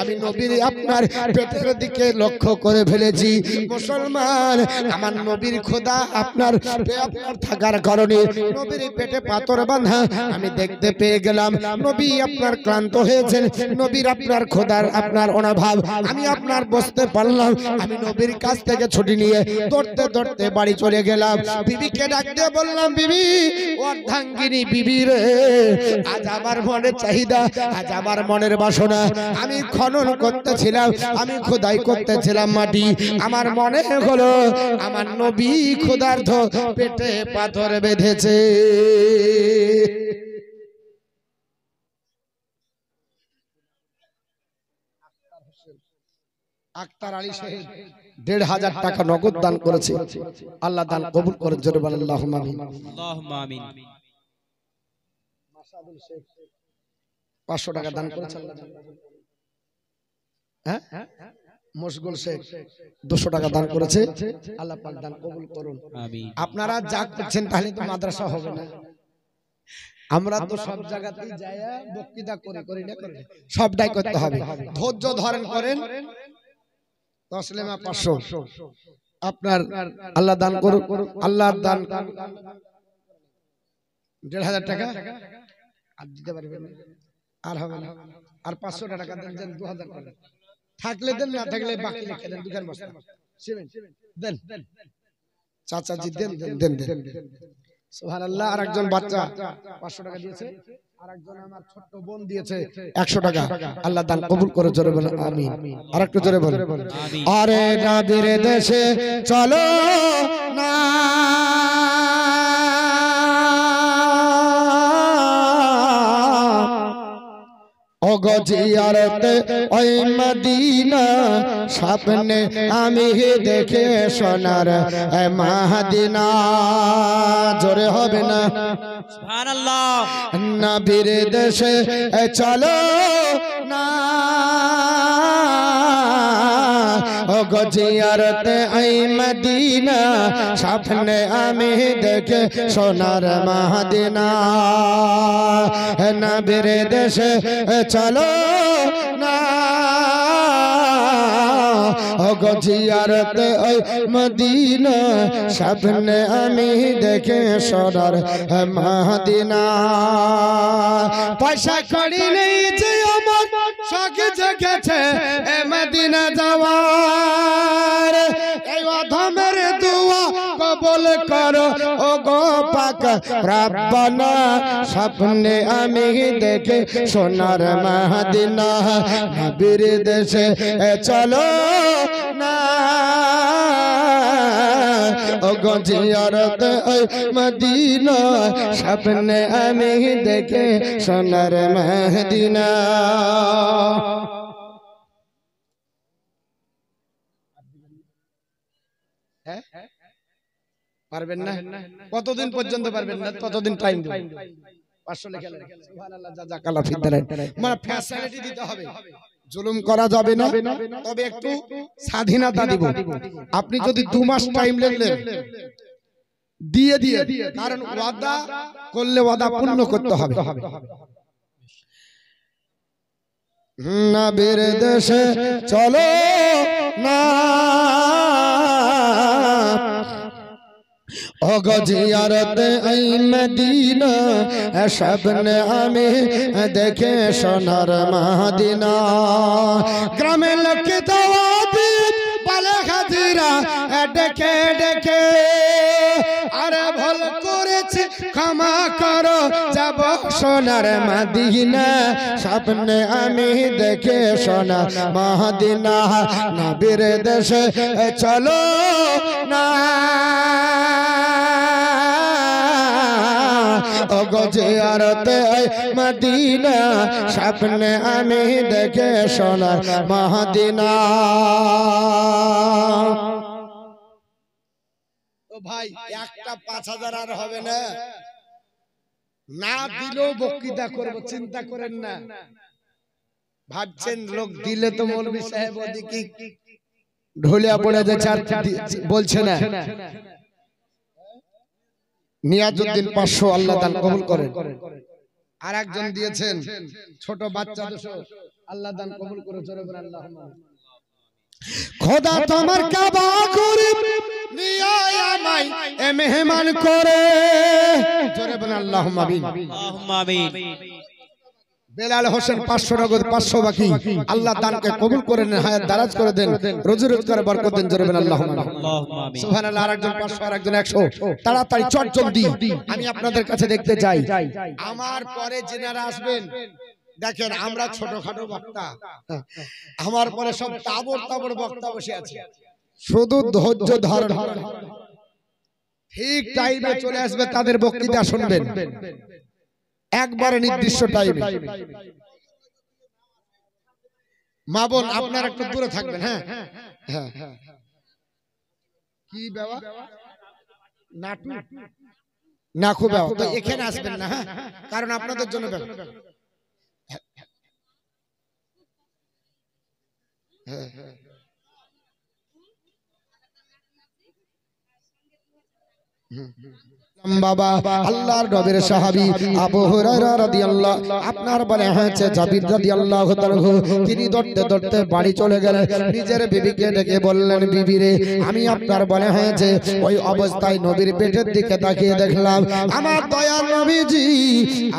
Speaker 1: আমি নবীর আপনার পেটের দিকে লক্ষ্য করে ফেলেছি মুসলমান আমার নবীর খোদা না আপনার আপনার থাকার কারণে নবীর পেটে পাথর বাঁধা আমি দেখতে পেয়ে গেলাম নবী আপনার ক্লান্ত হয়েছেন নবীর আপনার খোদার আপনার অনাভাব আমি আপনার বসতে পারলাম আমি নবীর কাছ থেকে ছুটি নিয়ে দৌড়তে দৌড়তে বাড়ি চলে গেলাম বিবিকে ডাকতে বললাম বিবি অর্ধাঙ্গিনী বিবি রে আজ আমার মনের চাহিদা আজ আমার মনের বাসনা আমি খনন করতেছিলাম আমি খোদাই করতেছিলাম মাটি আমার মনে হলো আমার নবী ক্ষুধার্থ পেটে পাথর বেঁধেছে দেড় হাজার টাকা নগদ দান আল্লাহ দান কবুল বলেন পাঁচশো টাকা মশগুল শেখ দুশো টাকা দান করেছে আল্লাহ পাক দান কবুল করুন আপনারা যা করছেন তাহলে তো মাদ্রাসা হবে না আমরা তো সব জায়গাতেই যাইয়া বক্তৃতা করে করি না করি সবটাই করতে হবে ধৈর্য ধরেন করেন তসলেমা পাঁচশো আপনার আল্লাহ দান করুক আল্লাহ দান দেড় হাজার টাকা আর দিতে পারবেন আর হবে না আর পাঁচশো টাকা দেন দু হাজার টাকা থাকলে দেন না থাকলে বাকি রেখে দেন দুখান বস্তা দেন চাচা জি দেন দেন দেন দেন সুবহানাল্লাহ আর একজন বাচ্চা 500 টাকা দিয়েছে আর একজন আমার ছোট বোন দিয়েছে 100 টাকা আল্লাহ দান কবুল করে জোরে বলেন আমিন আর একটু জোরে বলেন আরে নাদের দেশে চলো না গজিয়ারতে ওই স্বপ্নে আমি দেখে সোনার মাহাদিনা জোরে হবে না নবীর দেশে চলো না জিয়ারত আই মদিনা স্বপ্নে আমি দেখে সোনার মহাদিনা নবীর দেশ চলো অগজিয়ারত ওই মদিনা সামনে আমি দেখে সরার মহাদিনা পয়সা করি নেই যে আমার শখ জেগেছে এ মদিনা যাওয়ার এই অধমের দুয়া কবল কর ও গো পাক রাব্বানা স্বপ্নে আমি দেখে সোনার মহাদিনা নবীর দেশে চলো মদিনা স্বপ্নে আমি দেখে সোনার মহদিনা হ্যাঁ? পারবেন না কতদিন পর্যন্ত পারবেন না ততদিন টাইম দিবেন পাঁচশো সুবহানাল্লাহ মানে ফ্যাসিলিটি দিতে হবে জুলুম করা যাবে না তবে একটু স্বাধীনতা দিব আপনি যদি দু মাস টাইম লেগলেন দিয়ে দিয়ে কারণ ওয়াদা করলে ওয়াদা পূর্ণ করতে হবে না বেরে দেশে চলো না ওগো জিয়ারত এই মদিনা স্বপ্নে আমি দেখে সোনার মহাদিনা গ্রামে লোকে দেওয়া দ্বীপ পালে হাজিরা ডেকে ডেকে আরে ভুল করেছে ক্ষমা করো যাব সোনার মাদিনা স্বপ্নে আমি দেখে সোনা মহাদিনা নাবির দেশে চলো না অগজে আরতে মদিনা স্বপ্নে আমি দেখে সোনার মহাদিনা ভাই একটা পাঁচ হাজার আর হবে না না দিলেও বক্তৃতা করবো চিন্তা করেন না ভাবছেন লোক দিলে তো মৌলবী সাহেব ওদিকে ঢোলিয়া পড়ে যাচ্ছে বলছে না নিয়াজুদ্দিন পাঁচশো আল্লাহ দান কবুল করেন আর একজন দিয়েছেন ছোট বাচ্চা আল্লাহ দান কবুল করে আল্লাহ খোদা তোমার কাবা করে আমায় এ মেহমান করে জোরে বলেন আল্লাহ আমিন আমিন বেলাল হোসেন পাঁচশো নগদ পাঁচশো বাকি আল্লাহ দানকে কবুল করে নেন হায়াত দারাজ করে দেন রোজি বার করে দেন জরবেন আল্লাহ তাড়াতাড়ি আমি আপনাদের কাছে দেখতে চাই আমার পরে যেনারা আসবেন দেখেন আমরা ছোটখাটো বক্তা আমার পরে সব তাবর তাবর বক্তা বসে আছে শুধু ধৈর্য ধারণ ঠিক টাইমে চলে আসবে তাদের বক্তৃতা শুনবেন একবারে নির্দিষ্ট টাইমে মা বোন আপনার একটু দূরে হ্যাঁ। থাকবেন হ্যাঁ, হ্যাঁ, হ্যাঁ। কি বাবা নাটু নাকু বাবা তো এখানে আসবেন না হ্যাঁ কারণ আপনাদের জন্য হ্যাঁ হ্যাঁ হুম হুম আপনার বলে হয়েছে আমি আপনার বলে হয়েছে ওই অবস্থায় নবীর পেটের দিকে তাকিয়ে দেখলাম আমার দয়াল নবীজি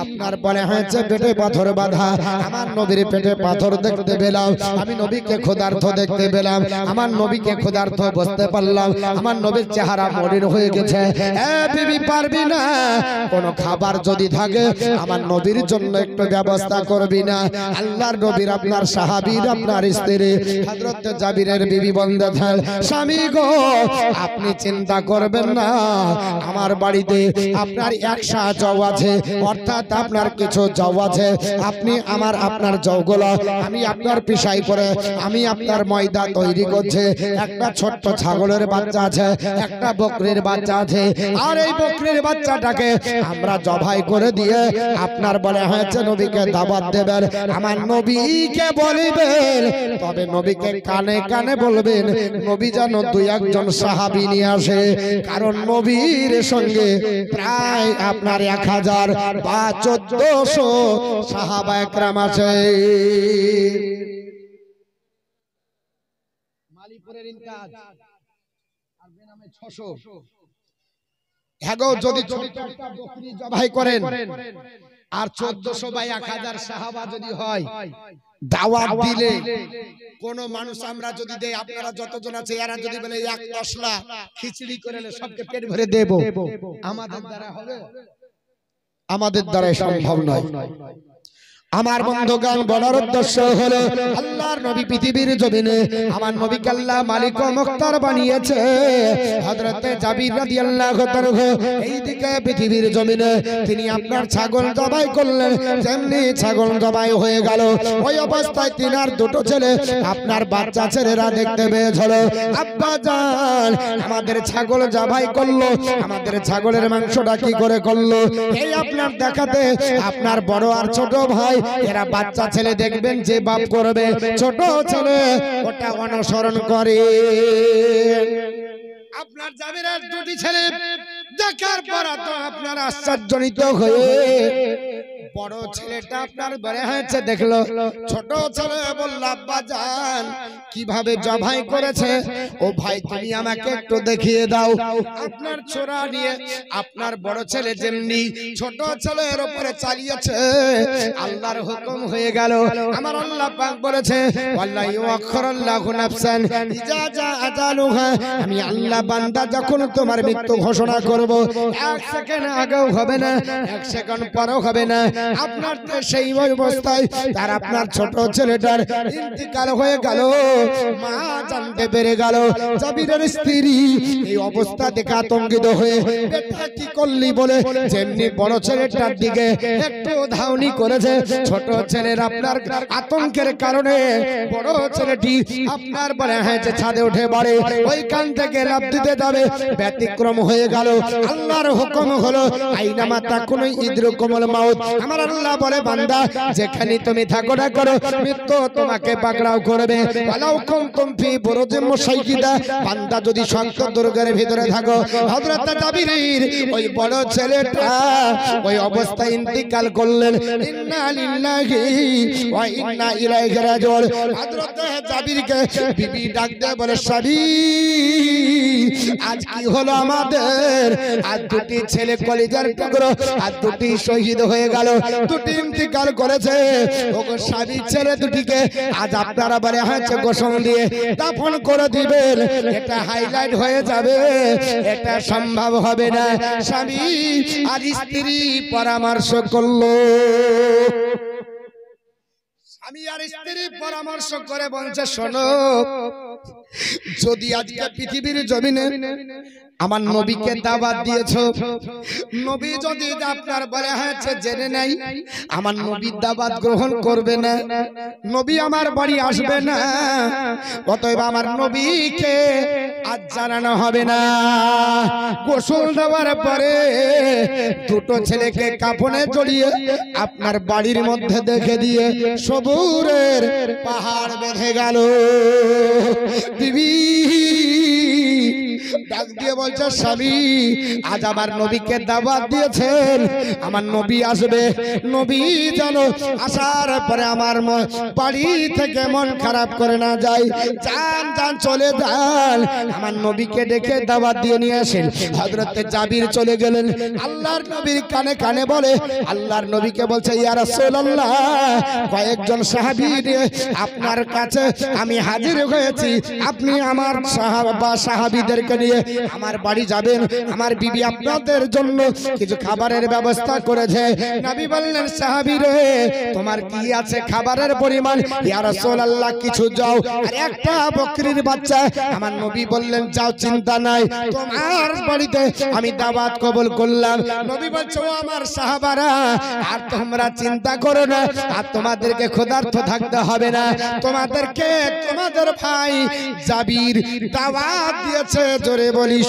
Speaker 1: আপনার বলে হয়েছে পেটে পাথর বাধা আমার নবীর পেটে পাথর দেখতে পেলাম আমি নবীকে ক্ষুধার্থ দেখতে পেলাম আমার নবীকে ক্ষুধার্থ বসতে পারলাম আমার নবীর চেহারা মরিন হয়ে গেছে হ্যাঁ বিবি পারবি না কোন খাবার যদি থাকে আমার নবীর জন্য একটু ব্যবস্থা করবি না আল্লাহর নবীর আপনার সাহাবীর আপনার স্ত্রী হযরত জাবিরের বিবি বন্ধে থাল স্বামী গো আপনি চিন্তা করবেন না আমার বাড়িতে আপনার একসা জব আছে অর্থাৎ আপনার কিছু জব আছে আপনি আমার আপনার জবগুলো আমি আপনার পিসাই করে আমি আপনার ময়দা তৈরি করছে একটা ছোট্ট ছাগলের বাচ্চা আছে একটা বকরির বাচ্চা আছে আর এই বকরির বাচ্চাটাকে আমরা জবাই করে দিয়ে আপনার বলে হয়েছে নবীকে দাবাত দেবেন আমার নবীকে বলিবেন তবে নবীকে কানে কানে বলবেন নবী যেন দু একজন সাহাবি নিয়ে আসে কারণ নবীর সঙ্গে প্রায় আপনার এক হাজার বা চোদ্দশো সাহাবা একরাম আছে মালিপুরের ছশো যদি জবাই করেন আর চোদ্দশো বা এক হাজার সাহাবা যদি হয় দিলে কোন মানুষ আমরা যদি দেয় আপনারা যতজন আছে এরা যদি বলে এক মশলা খিচড়ি করে সবকে পেট ভরে দেব আমাদের দ্বারা হবে আমাদের দ্বারা সম্ভব নয় আমার বন্ধগান বলার উদ্দেশ্য হলো আল্লাহর নবী পৃথিবীর জমিনে আমার নবী কাল্লা মালিক মুক্তার বানিয়েছে হযরতে জাবির রাদিয়াল্লাহু তাআলা এই দিকে পৃথিবীর জমিনে তিনি আপনার ছাগল জবাই করলেন তেমনি ছাগল জবাই হয়ে গেল ওই অবস্থায় আর দুটো ছেলে আপনার বাচ্চা ছেলেরা দেখতে পেয়ে ঝলো আব্বা জান আমাদের ছাগল জবাই করলো আমাদের ছাগলের মাংসটা কি করে করলো এই আপনার দেখাতে আপনার বড় আর ছোট ভাই এরা বাচ্চা ছেলে দেখবেন যে বাপ করবে ছোট ছেলে ওটা অনুসরণ করে আপনার জামিরার দুটি ছেলে দেখার পর তো আপনার আশ্চর্যজনিত হয়ে বড় ছেলেটা আপনার বেড়ে হয়েছে দেখলো ছোট ছেলে বলল আব্বা কিভাবে জবাই করেছে ও ভাই তুমি আমাকে একটু দেখিয়ে দাও আপনার ছোরা নিয়ে আপনার বড় ছেলে যেমনি ছোট ছেলের উপরে চালিয়েছে আল্লাহর হুকুম হয়ে গেল আমার আল্লাহ পাক বলেছে আল্লাহ ইউ আখর অক্ষরাল্লাহু নাফসান ইজা জা আজালুহা আমি আল্লাহ বান্দা যখন তোমার মৃত্যু ঘোষণা করব বলবো এক সেকেন্ড আগেও হবে না এক সেকেন্ড পরেও হবে না আপনার তো সেই অবস্থায় তার আপনার ছোট ছেলেটার ইন্তিকাল হয়ে গেল মা জানতে পেরে গেল জাবিরের স্ত্রী এই অবস্থা দেখে আতঙ্কিত হয়ে বেটা কি করলি বলে যেমনি বড় ছেলেটার দিকে একটু ধাউনি করেছে ছোট ছেলের আপনার আতঙ্কের কারণে বড় ছেলেটি আপনার বলে হ্যাঁ ছাদে উঠে বাড়ে ওইখান থেকে লাভ দিতে যাবে ব্যতিক্রম হয়ে গেল আল্লাহর হুকুম হলো আইনা মাতা কোন ইদ্র কোমল মাউত আমার আল্লাহ বলে বান্দা যেখানে তুমি থাকো না করো মৃত্যু তোমাকে পাকড়াও করবে ওয়ালাউ কুনতুম ফি বুরুজিম মুশাইয়িদা বান্দা যদি শান্ত দুর্গের ভিতরে থাকো হযরত জাবিরের ওই বড় ছেলেটা ওই অবস্থা ইন্তিকাল করলেন ইন্না লিল্লাহি ওয়া ইন্না ইলাইহি রাজিউন হযরত জাবিরকে বিবি ডাক দেয় বলে সাবি আজ কি হলো আমাদের আর দুটি ছেলে কলিজার টুকরো আর দুটি শহীদ হয়ে গেল দুটি ইন্তিকাল করেছে ওগো স্বামী ছেলে দুটিকে আজ আপনারা বলে হাঁচে গোসল দিয়ে দাফন করে দিবেন এটা হাইলাইট হয়ে যাবে এটা সম্ভব হবে না স্বামী আর স্ত্রী পরামর্শ করলো আমি আর স্ত্রী পরামর্শ করে বলছে শোনো যদি আজকে পৃথিবীর জমিনে আমার নবীকে দাবাত দিয়েছ নবী যদি আপনার বলে হয়েছে জেনে নাই আমার নবীর দাবাত গ্রহণ করবে না নবী আমার বাড়ি আসবে না অতএব আমার নবীকে আজ জানানো হবে না গোসল দেওয়ার পরে দুটো ছেলেকে কাপনে জড়িয়ে আপনার বাড়ির মধ্যে দেখে দিয়ে সবুরের পাহাড় বেঁধে গেল দিবি ডাক দিয়ে বলছে স্বামী আজ আমার নবীকে দাবাত দিয়েছেন আমার নবী আসবে নবী জানো আসার পরে আমার বাড়ি থেকে মন খারাপ করে না যাই যান যান চলে যান আমার নবীকে ডেকে দাবাত দিয়ে নিয়ে আসেন হজরতে জাবির চলে গেলেন আল্লাহর নবীর কানে কানে বলে আল্লাহর নবীকে বলছে ইয়ার সোল্লাহ কয়েকজন সাহাবি আপনার কাছে আমি হাজির হয়েছি আপনি আমার সাহাবা সাহাবিদেরকে নিয়ে আমার আপনার বাড়ি যাবেন আমার বিবি আপনাদের জন্য কিছু খাবারের ব্যবস্থা করেছে নবী বললেন সাহাবি রে তোমার কি আছে খাবারের পরিমাণ ইয়া রাসূলুল্লাহ কিছু যাও আর একটা বকরির বাচ্চা আমার নবী বললেন যাও চিন্তা নাই তোমার বাড়িতে আমি দাওয়াত কবুল করলাম নবী বলছো আমার সাহাবারা আর তোমরা চিন্তা করো না আর তোমাদেরকে খোদার্থ থাকতে হবে না তোমাদেরকে তোমাদের ভাই জাবির দাওয়াত দিয়েছে জোরে বলি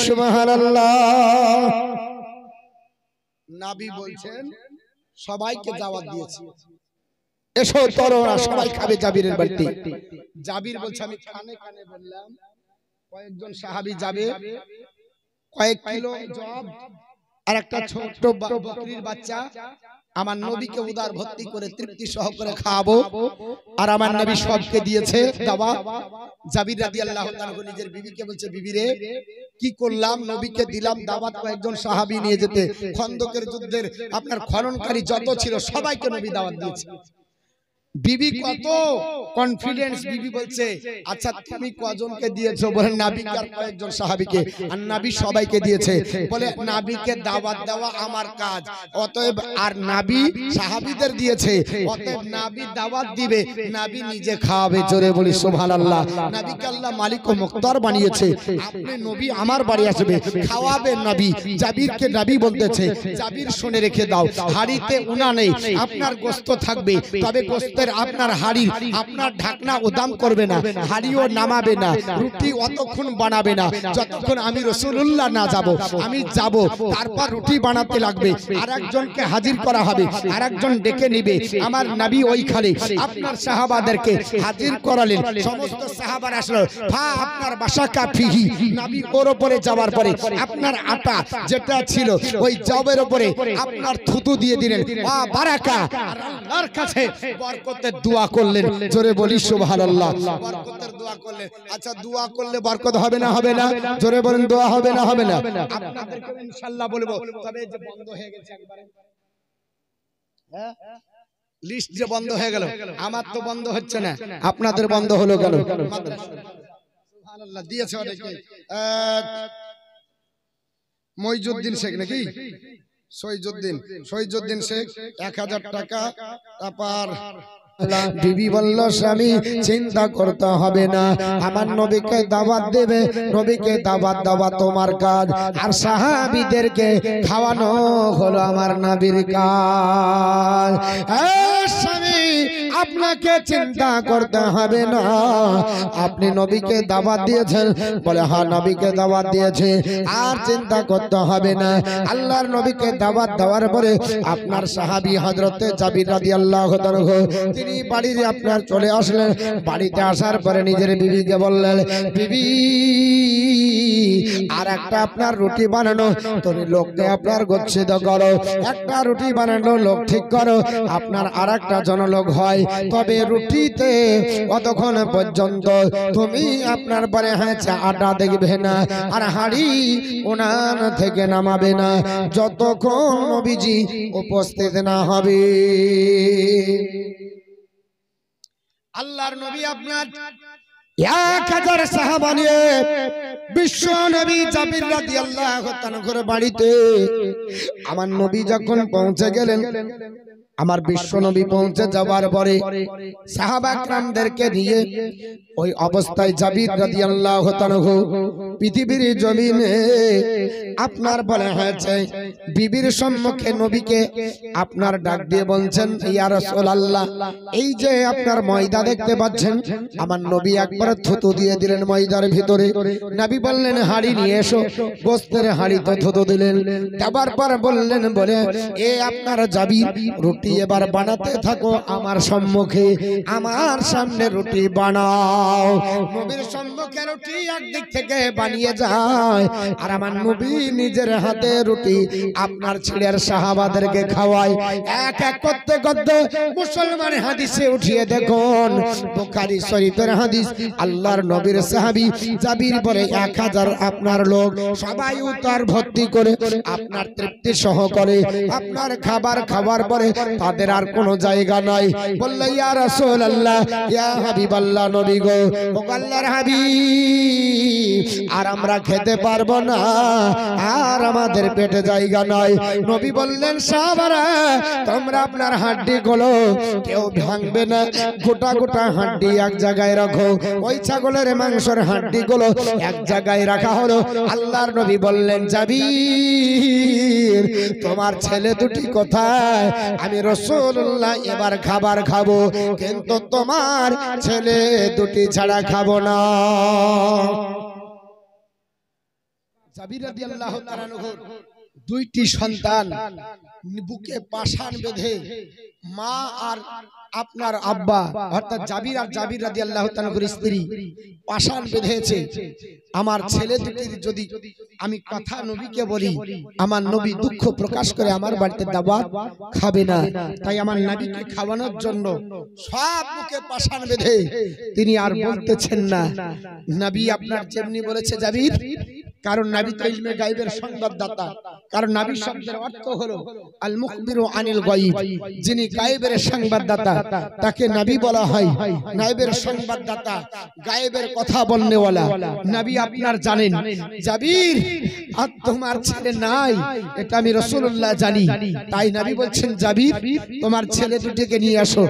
Speaker 1: নাবি বলছেন সবাইকে দাওয়াত দিয়েছি এসো সবাই খাবে জাবিরের বাড়িতে জাবির বলছে আমি বললাম কয়েকজন সাহাবি যাবে কয়েক কিলো জব আর একটা ছোট্ট বকরির বাচ্চা আমার নবীকে উদার ভর্তি করে তৃপ্তি সহকারে খাওয়াবো আর আমার নবী সবকে দিয়েছে দাবা জাবির রাদি আল্লাহ নিজের বিবিকে বলছে বিবিরে কি করলাম নবীকে দিলাম দাওয়াত কয়েকজন সাহাবি নিয়ে যেতে খন্দকের যুদ্ধের আপনার খননকারী যত ছিল সবাইকে নবী দাওয়াত দিয়েছে বিবি কত কনফিডেন্স বিবি বলছে আচ্ছা, আচ্ছা তুমি কজনকে দিয়েছো বলে নাবিক আর কয়েকজন সাহাবিকে আর নাবি সবাইকে দিয়েছে বলে নাবিকে দাওয়াত দেওয়া আমার কাজ অতএব আর নাবি সাহাবিদের দিয়েছে অতএব নাবি দাওয়াত দিবে নাবি নিজে খাওয়াবে জোরে বলি সুবহানাল্লাহ নাবিকে আল্লাহ মালিক ও মুক্তার বানিয়েছে আপনি নবী আমার বাড়ি আসবে খাওয়াবে নাবি জাবিরকে নাবি বলতেছে জাবির শুনে রেখে দাও হাড়িতে উনা নেই আপনার গোস্ত থাকবে তবে গোস্তের রকমের আপনার হাড়ি আপনার ঢাকনা ও দাম করবে না হাড়িও নামাবে না রুটি অতক্ষণ বানাবে না যতক্ষণ আমি রসুল্লাহ না যাব আমি যাব তারপর রুটি বানাতে লাগবে আর একজনকে হাজির করা হবে আর একজন ডেকে নিবে আমার নাবি ওইখানে আপনার সাহাবাদেরকে হাজির করালেন সমস্ত সাহাবার আসলো ভা আপনার বাসা কাফিহি নাবি ওর ওপরে যাওয়ার পরে আপনার আটা যেটা ছিল ওই জবের ওপরে আপনার থুতু দিয়ে দিলেন বারাকা আল্লাহর কাছে বরকত বরকতের দোয়া করলেন জোরে বলি সুবহানাল্লাহ বরকতের দোয়া করলেন আচ্ছা দোয়া করলে বরকত হবে না হবে না জোরে বলেন দোয়া হবে না হবে না আপনাদেরকে ইনশাআল্লাহ বলবো তবে যে বন্ধ হয়ে গেছে একবারে হ্যাঁ লিস্ট যে বন্ধ হয়ে গেল আমার তো বন্ধ হচ্ছে না আপনাদের বন্ধ হলো গেল সুবহানাল্লাহ দিয়েছে অনেকে মইজুদ্দিন শেখ নাকি সৈজুদ্দিন সৈজুদ্দিন শেখ এক হাজার টাকা তারপর বিবি বলল স্বামী চিন্তা করতে হবে না আমার নবীকে দাবাত দেবে নবীকে দাবাত দাবা তোমার কাজ আর সাহাবিদেরকে খাওয়ানো হলো আমার নাবির কাজ স্বামী আপনাকে চিন্তা করতে হবে না আপনি নবীকে দাওয়াত দিয়েছেন বলে হ্যাঁ নবীকে দাওয়াত দিয়েছে আর চিন্তা করতে হবে না আল্লাহর নবীকে দাওয়াত দেওয়ার পরে আপনার সাহাবি হজরতে চাবি রাদি আল্লাহ তিনি বাড়িতে আপনার চলে আসলেন বাড়িতে আসার পরে নিজের বিবিকে বললেন বিবি আর একটা আপনার রুটি বানানো তুমি লোককে আপনার গচ্ছিত করো একটা রুটি বানানো লোক ঠিক করো আপনার আর একটা জনলোক হয় তবে রুটিতে কতক্ষণ পর্যন্ত তুমি আপনার পরে হাঁচে আড্ডা দেখবে না আর হাড়ি ওনার থেকে নামাবে না যতক্ষণ অভিজি উপস্থিত না হবে আল্লাহর নবী আপনার এক হাজার সাহাবা নিয়ে বিশ্ব নবী জাবির আল্লাহ বাড়িতে আমার নবী যখন পৌঁছে গেলেন আমার বিশ্বনবী পৌঁছে যাওয়ার পরে সাহাবাকরামদেরকে নিয়ে ওই অবস্থায় জাবির রাদিয়াল্লাহু তাআলা পৃথিবীর জমিনে আপনার বলা হয়েছে বিবির সম্মুখে নবীকে আপনার ডাক দিয়ে বলছেন ইয়া রাসূলুল্লাহ এই যে আপনার ময়দা দেখতে পাচ্ছেন আমার নবী একবার থুতু দিয়ে দিলেন ময়দার ভিতরে নবী বললেন হাড়ি নিয়ে এসো গোস্তের হাড়িতে থুতু দিলেন তারপর বললেন বলে এ আপনার জাবির রুটি রুটি এবার বানাতে থাকো আমার সম্মুখে আমার সামনে রুটি বানাও নবীর সম্মুখে রুটি একদিক থেকে বানিয়ে যায় আর আমার নবী নিজের হাতে রুটি আপনার ছেলের সাহাবাদেরকে খাওয়ায় এক এক করতে করতে মুসলমান হাদিসে উঠিয়ে দেখুন বোখারি শরীফের হাদিস আল্লাহর নবীর সাহাবি জাবির পরে এক হাজার আপনার লোক সবাই উত্তর ভর্তি করে আপনার তৃপ্তি সহ করে আপনার খাবার খাবার পরে তাদের আর কোনো জায়গা নাই বললে ইয়া রাসূল আল্লাহ ইয়া হাবিব আল্লাহ নবী গো ও আল্লাহর আর আমরা খেতে পারবো না আর আমাদের পেটে জায়গা নাই নবী বললেন সাবারা তোমরা আপনার হাড্ডি গুলো কেউ ভাঙবে না গোটা গোটা হাড্ডি এক জায়গায় রাখো ওই ছাগলের মাংসের হাড্ডি গুলো এক জায়গায় রাখা হলো আল্লাহর নবী বললেন যাবি তোমার ছেলে দুটি কোথায় আমি রসুল্লাহ এবার খাবার খাবো কিন্তু তোমার ছেলে দুটি ছাড়া খাবো না দুইটি সন্তান বুকে পাশান বেঁধে মা আর আপনার আব্বা অর্থাৎ জাবির আর জাবির রাজি আল্লাহ স্ত্রী পাশান বেঁধেছে আমার ছেলে দুটির যদি আমি কথা নবীকে বলি আমার নবী দুঃখ প্রকাশ করে আমার বাড়িতে দাবা খাবে না তাই আমার নবীকে খাওয়ানোর জন্য সব মুখে পাশান বেঁধে তিনি আর বলতেছেন না নবী আপনার যেমনি বলেছে জাবির কারণ নাবি তো ইলমে গাইবের সংবাদদাতা কারণ নাবি শব্দের অর্থ হলো আল মুখবিরু আনিল গাইব যিনি গাইবের সংবাদদাতা তাকে নাবি বলা হয় গাইবের সংবাদদাতা গাইবের কথা বলনেওয়ালা নাবি আপনার জানেন জাবির আর তোমার ছেলে নাই এটা আমি রাসূলুল্লাহ জানি তাই নাবি বলছেন জাবির তোমার ছেলে দুটিকে নিয়ে আসো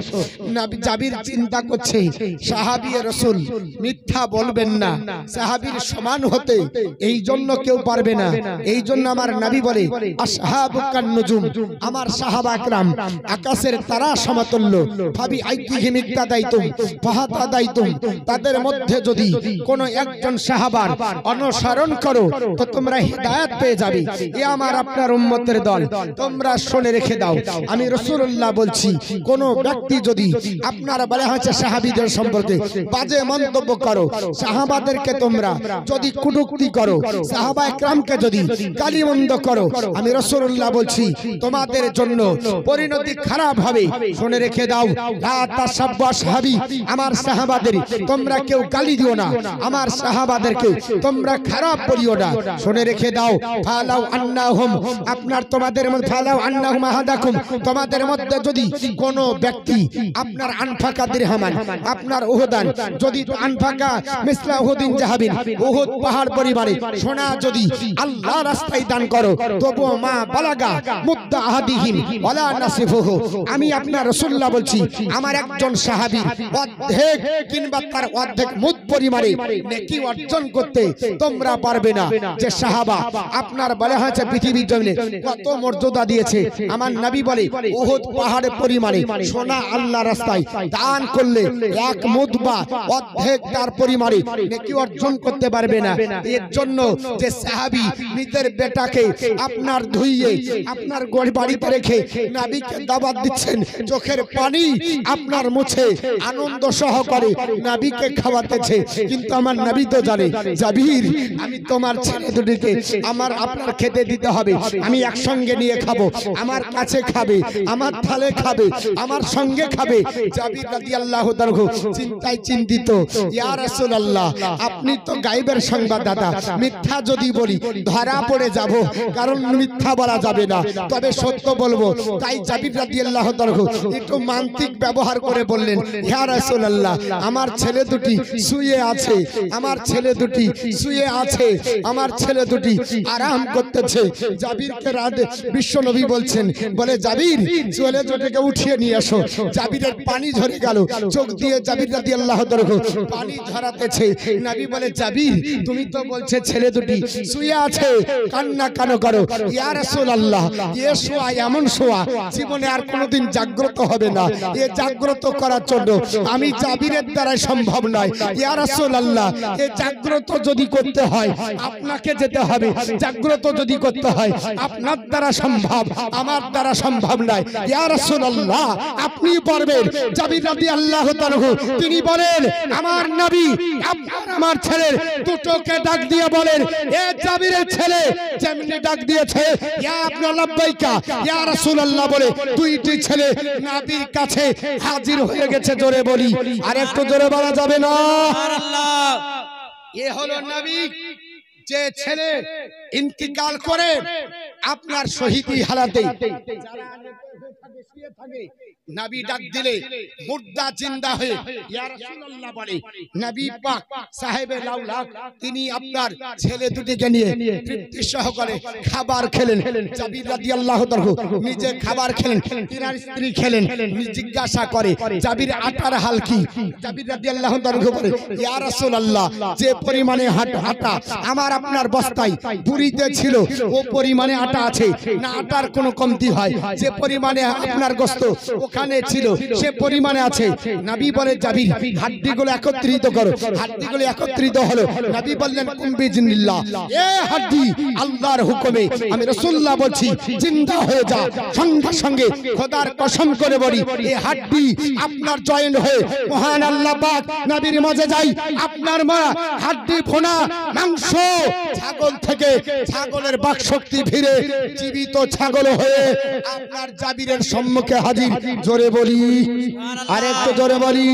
Speaker 1: নাবি জাবির চিন্তা করছে সাহাবী রাসূল মিথ্যা বলবেন না সাহাবীর সমান হতে এই জন্য কেউ পারবে না এই জন্য আমার নাবি বলে আমার সাহাবা আকাশের তারা সমাতল্য ভাবি আইকিহি দায়িত্ব পাহাতা দায়িত্ব তাদের মধ্যে যদি কোন একজন সাহাবার অনুসরণ করো তো তোমরা হৃদায়ত পেয়ে যাবে এ আমার আপনার উম্মতের দল তোমরা শোনে রেখে দাও আমি রসুল্লাহ বলছি কোন ব্যক্তি যদি আপনার বলা হচ্ছে সাহাবিদের সম্পর্কে বাজে মন্তব্য করো সাহাবাদেরকে তোমরা যদি কুটুক্তি করো সাহাবা একরামকে যদি করো আমি রসুল্লাহ বলছি তোমাদের জন্য পরিণতি খারাপ হবে শুনে রেখে দাও সাহাবি আমার সাহাবাদের তোমরা কেউ গালি দিও না আমার তোমরা খারাপ বলিও না শুনে রেখে দাও ফালাও আপনার তোমাদের মধ্যে আহাদাকুম তোমাদের মধ্যে যদি কোনো ব্যক্তি আপনার আনফাকা হামান আপনার ওহদান যদি আনফাকা মিসলা ওহদিন জাহাবিন ওহদ পাহাড় পরিবারে সোনা যদি আল্লাহ রাস্তায় দান করো তবু মা বালাগা মুদ্দা আহাদিহীন বলা নাসিফহ আমি আপনার রসুল্লাহ বলছি আমার একজন সাহাবি অর্ধেক কিংবা তার অর্ধেক মুদ পরিমাণে নেকি অর্জন করতে তোমরা পারবে না যে সাহাবা আপনার বলা হয়েছে পৃথিবীর জন্য কত মর্যাদা দিয়েছে আমার নবী বলে ওহদ পাহাড়ের পরিমাণে সোনা আল্লাহ রাস্তায় দান করলে এক মুদ বা অর্ধেক তার পরিমাণে নেকি অর্জন করতে পারবে না এর জন্য যে সাহাবি নিজের বেটাকে আপনার ধুইয়ে আপনার গড় বাড়িতে রেখে নাবিকে দাবাত দিচ্ছেন চোখের পানি আপনার মুছে আনন্দ সহকারে নাবিকে খাওয়াতেছে কিন্তু আমার নাবি তো জানে জাবির আমি তোমার ছেলে দুটিকে আমার আপনার খেতে দিতে হবে আমি একসঙ্গে নিয়ে খাবো আমার কাছে খাবে আমার থালে খাবে আমার সঙ্গে খাবে জাবির আল্লাহ তাআলা চিন্তায় চিন্তিত ইয়া রাসূলুল্লাহ আপনি তো গায়েবের সংবাদদাতা মিথ্যা যদি বলি ধরা পড়ে যাব কারণ মিথ্যা বলা যাবে না তবে সত্য বলবো তাই জাবির রাদিয়াল্লাহু তাআলা একটু মান্তিক ব্যবহার করে বললেন ইয়া হ্যাঁ হ্যাঁ রাসূলুল্লাহ আমার ছেলে দুটি শুয়ে আছে আমার ছেলে দুটি শুয়ে আছে আমার ছেলে দুটি আরাম করতেছে জাবিরকে রাধে বিশ্ব নবী বলছেন বলে জাবির চলে জোটেকে উঠিয়ে নিয়ে আসো জাবিরের পানি ঝরে গেল চোখ দিয়ে জাবির রাদিয়াল্লাহু তাআলা পানি ঝরাতেছে নবী বলে জাবির তুমি তো বলছে ছেলে ছেলে দুটি শুয়ে আছে কান্না কেন করো ইয়া রাসূলুল্লাহ এ শোয়া এমন শোয়া জীবনে আর কোনোদিন জাগ্রত হবে না এ জাগ্রত করার জন্য আমি জাবিরের দ্বারাই সম্ভব নয় ইয়া রাসূলুল্লাহ এ জাগ্রত যদি করতে হয় আপনাকে যেতে হবে জাগ্রত যদি করতে হয় আপনার দ্বারা সম্ভব আমার দ্বারা সম্ভব নয় ইয়া রাসূলুল্লাহ আপনি পারবেন জাবির রাদিয়াল্লাহু আল্লাহ তিনি বলেন আমার নাবি আমার ছেলের দুটোকে ডাক দিয়ে বলে বলেন এ জাবিরের ছেলে ডাক দিয়েছে ইয়া লাব্বাইকা ইয়া রাসূলুল্লাহ বলে দুইটি ছেলে নবীর কাছে হাজির হয়ে গেছে জোরে বলি আর একটু জোরে বলা যাবে না সুবহানাল্লাহ এ হলো নবী যে ছেলে ইন্তিকাল করে আপনার শহীদি হালাতে তিনি আপনার ছেলে দুটিকে নিয়ে সহকারে খাবার খেলেন নিজে খাবার খেলেন তিনার স্ত্রী খেলেন জিজ্ঞাসা করে জাবির আটার হাল কি যে আটা আমার আপনার বস্তায় ছিল ও পরিমাণে আটা আছে না আটার কোনো কমতি হয় যে পরিমাণ পরিমাণে আপনার গোস্ত ওখানে ছিল সে পরিমাণে আছে নাবি বলে যাবি হাড্ডিগুলো একত্রিত করো হাড্ডিগুলো একত্রিত হলো নাবি বললেন কুম্বি জিন্দিল্লা এ হাড্ডি আল্লাহর হুকুমে আমি রসুল্লাহ বলছি জিন্দা হয়ে যা সঙ্গে সঙ্গে খোদার কসম করে বলি এ হাড্ডি আপনার জয়েন্ট হয়ে মহান আল্লাহ পাক নাবির মাঝে যাই আপনার মা হাড্ডি ফোনা মাংস ছাগল থেকে ছাগলের বাক শক্তি ফিরে জীবিত ছাগল হয়ে আপনার যাবি পীরের সম্মুখে হাজির জোরে বলি আর একটু জোরে বলি